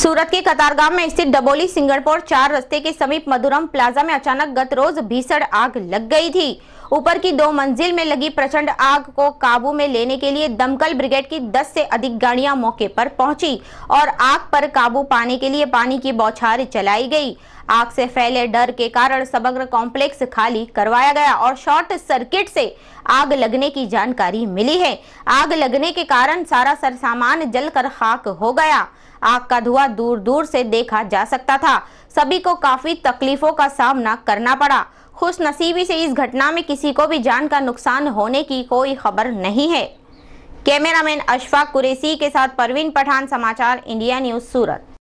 सूरत के कतारगाम में स्थित डबोली सिंगरपोर चार रस्ते के समीप मधुरम प्लाजा में अचानक गत रोज भीषण आग लग गई थी ऊपर की दो मंजिल में लगी प्रचंड आग को काबू में लेने के लिए दमकल ब्रिगेड की 10 से अधिक गाड़ियां मौके पर पहुंची और आग पर काबू पाने के लिए पानी की बौछार चलाई गई आग से फैले डर के कारण समग्र कॉम्प्लेक्स खाली करवाया गया और शॉर्ट सर्किट से आग लगने की जानकारी मिली है आग लगने के कारण सारा सर सामान जल खाक हो गया आग का धुआं दूर दूर से देखा जा सकता था सभी को काफी तकलीफों का सामना करना पड़ा खुश नसीबी से इस घटना में किसी को भी जान का नुकसान होने की कोई खबर नहीं है कैमरामैन अशफाक कुरेसी के साथ परवीन पठान समाचार इंडिया न्यूज सूरत